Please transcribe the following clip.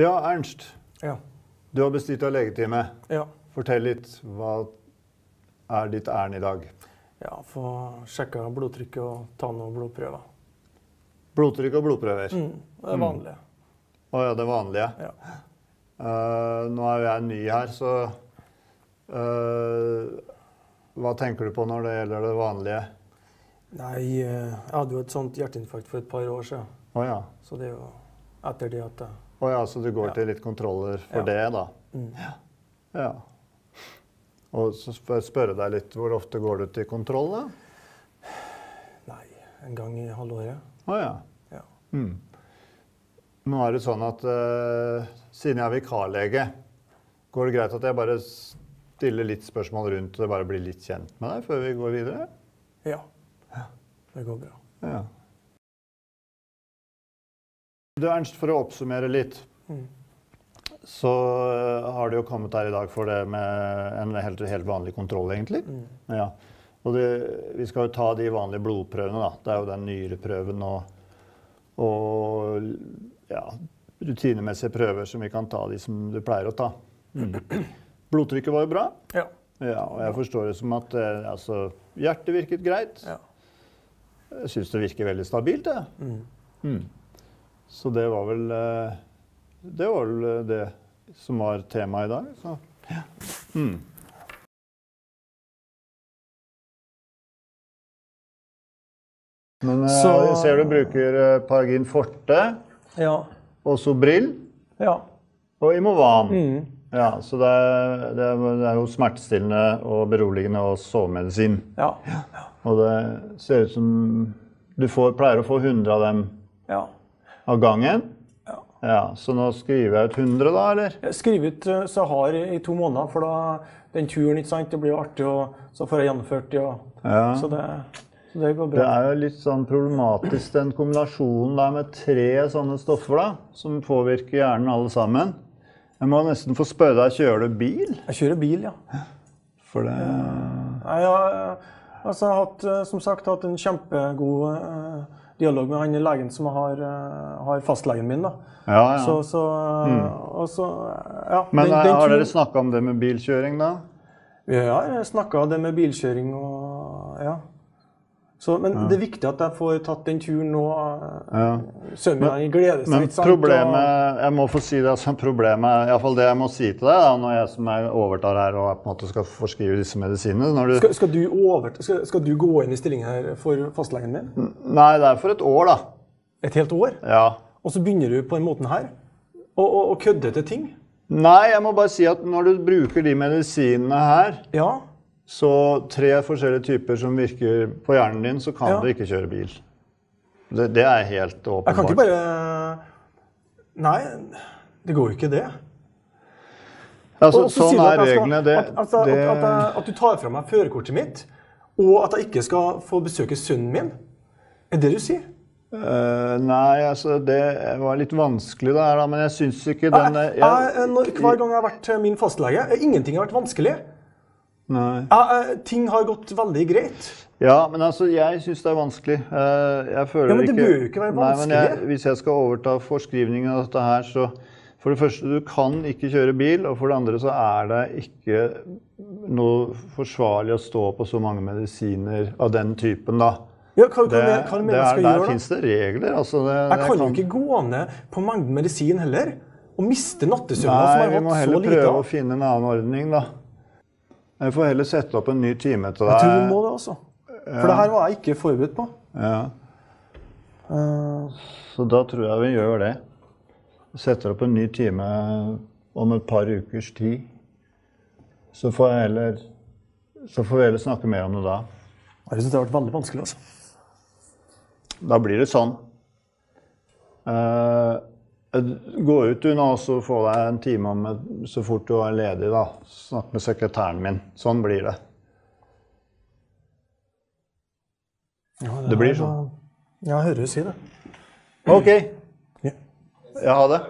Ja, Ernst. Ja. Du har bestilt deg legetime. Ja. Fortell litt. Hva er ditt ærend i dag? Ja, Få sjekka blodtrykket og ta noen blodprøver. Blodtrykk og blodprøver? Mm, det er mm. vanlige. Å mm. oh, ja, det vanlige. Ja. Uh, nå er jo jeg ny her, så uh, Hva tenker du på når det gjelder det vanlige? Nei, eh, jeg hadde jo et sånt hjerteinfarkt for et par år siden. Oh, ja. Så det er jo etter det at jeg å ja, så du går ja. til litt kontroller for ja. det, da. Mm. Ja. Og så får jeg spørre deg litt, hvor ofte går du til kontroll, da? Nei, en gang i halvåret. Å oh, ja. Mm. Nå er det sånn at uh, siden jeg er vikarlege, går det greit at jeg bare stiller litt spørsmål rundt og bare blir litt kjent med deg før vi går videre? Ja. Det går bra. Ja. Du Ernst, for å oppsummere litt. Mm. Så eh, har du jo kommet her i dag for det med en helt, helt vanlig kontroll, egentlig. Mm. Ja. Og det, vi skal jo ta de vanlige blodprøvene, da. Det er jo den nyreprøven og, og ja, rutinemessige prøver som vi kan ta de som du pleier å ta. Mm. Blodtrykket var jo bra. Ja. ja. Og jeg forstår det som at eh, altså, hjertet virket greit. Ja. Jeg syns det virker veldig stabilt, jeg. Ja. Mm. Mm. Så det var vel eh, Det var vel eh, det som var temaet i dag. Så. Ja. Mm. Men eh, så, jeg ser du bruker Paragin Forte ja. og Sobril ja. og Imovan. Mm. Ja, så det er, det, er, det er, jo smertestillende og beroligende og sovemedisin. Ja. Og det ser ut som du får, pleier å få 100 av dem. Ja. Av gangen? Ja. ja. Så nå skriver jeg ut 100, da, eller? Eh, skriv ut eh, Sahar i to måneder, for da den turen, ikke sant. Det blir jo artig, og så får jeg gjennomført det. Ja. ja. Så det, så det går bra. Det er jo litt sånn problematisk, den kombinasjonen der med tre sånne stoffer, da. Som påvirker hjernen alle sammen. Jeg må nesten få spørre deg, kjører du bil? Jeg kjører bil, ja. For det ja, Jeg har eh, altså, hatt, som sagt hatt en kjempegod dialog med han legen som har, eh, har fastlegen min. da. Ja, ja. Så, så, mm. så, ja Men den, eh, den har dere snakka om det med bilkjøring, da? Ja, jeg har snakka om det med bilkjøring og ja. Så, men ja. det er viktig at jeg får tatt den turen nå. Eh, ja. Sønnene gleder seg. Men sant, problemet jeg må få si det, altså, problemet, i fall det jeg må si til deg da, når jeg som er overtar her og på en måte skal forskrive disse medisinene du... Skal, skal, du over, skal, skal, du gå inn i stillingen her for fastlegen din? Nei, det er for et år, da. Et helt år? Ja. Og så begynner du på den måten her? Og, og, og kødde til ting? Nei, jeg må bare si at når du bruker de medisinene her ja. Så tre forskjellige typer som virker på hjernen din, så kan ja. du ikke kjøre bil. Det, det er helt åpenbart. Jeg kan ikke bare Nei, det går jo ikke, det. Altså, og så sånn er reglene. Det, at, altså, det... At, at, at, du tar fra meg førerkortet mitt, og at jeg ikke skal få besøke sønnen min. Er det du sier? Uh, nei, altså det var litt vanskelig der, da, men jeg syns ikke den eh, jeg, jeg, Hver gang jeg har vært min fastlege, ingenting har vært vanskelig. Ja, eh, ting har gått veldig greit. Ja, men altså, jeg syns det er vanskelig. Eh, jeg føler ja, men det ikke, bør jo ikke være vanskelig. Nei, jeg, hvis jeg skal overta forskrivningen av dette her, så for det første, du kan ikke kjøre bil, og for det andre så er det ikke noe forsvarlig å stå på så mange medisiner av den typen, da. Ja, hva, det, hva, hva gjøre da? der fins det regler. Altså det, jeg kan jo ikke gå ned på mengden medisin heller. Og miste nattesøvnen. Nei, vi må heller prøve å finne en annen ordning, da. Jeg får heller sette opp en ny time til deg. Jeg tror vi må det, også. Altså. For ja. det her var jeg ikke forberedt på. Ja. Eh, så da tror jeg vi gjør det. Setter opp en ny time om et par ukers tid. Så får, jeg heller, så får vi heller snakke mer om det da. Jeg syns det har vært veldig vanskelig, altså. Da blir det sånn. Uh, Eh, gå ut du nå, og så få deg en time om eh, så fort du er ledig. da. Snakk med sekretæren min. Sånn blir det. Ja, det, det blir sånn. Ja, jeg hører du si det. OK. Ja, ha det.